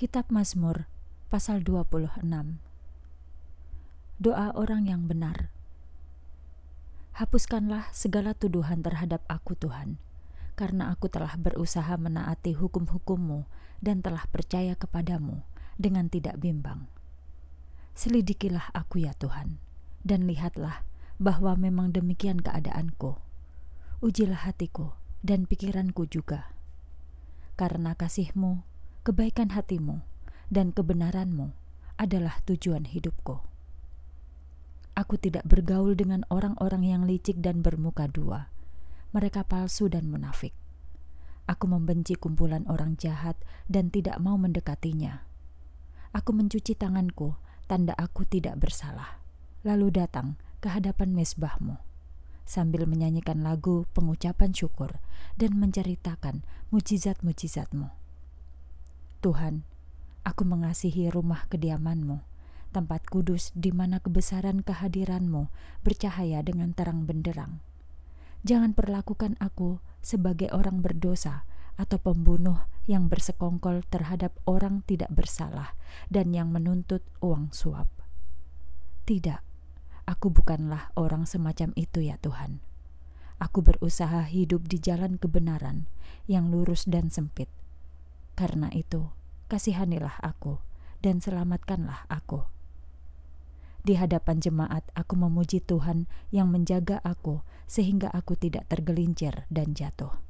Kitab Mazmur pasal 26 Doa orang yang benar Hapuskanlah segala tuduhan terhadap aku Tuhan karena aku telah berusaha menaati hukum-hukummu dan telah percaya kepadamu dengan tidak bimbang Selidikilah aku ya Tuhan dan lihatlah bahwa memang demikian keadaanku Ujilah hatiku dan pikiranku juga karena kasihmu kebaikan hatimu dan kebenaranmu adalah tujuan hidupku. Aku tidak bergaul dengan orang-orang yang licik dan bermuka dua. Mereka palsu dan munafik. Aku membenci kumpulan orang jahat dan tidak mau mendekatinya. Aku mencuci tanganku, tanda aku tidak bersalah. Lalu datang ke hadapan mesbahmu sambil menyanyikan lagu pengucapan syukur dan menceritakan mujizat-mujizatmu. Tuhan, aku mengasihi rumah kediamanmu, tempat kudus di mana kebesaran kehadiranmu bercahaya dengan terang benderang. Jangan perlakukan aku sebagai orang berdosa atau pembunuh yang bersekongkol terhadap orang tidak bersalah dan yang menuntut uang suap. Tidak, aku bukanlah orang semacam itu ya Tuhan. Aku berusaha hidup di jalan kebenaran yang lurus dan sempit karena itu, kasihanilah aku dan selamatkanlah aku. Di hadapan jemaat, aku memuji Tuhan yang menjaga aku sehingga aku tidak tergelincir dan jatuh.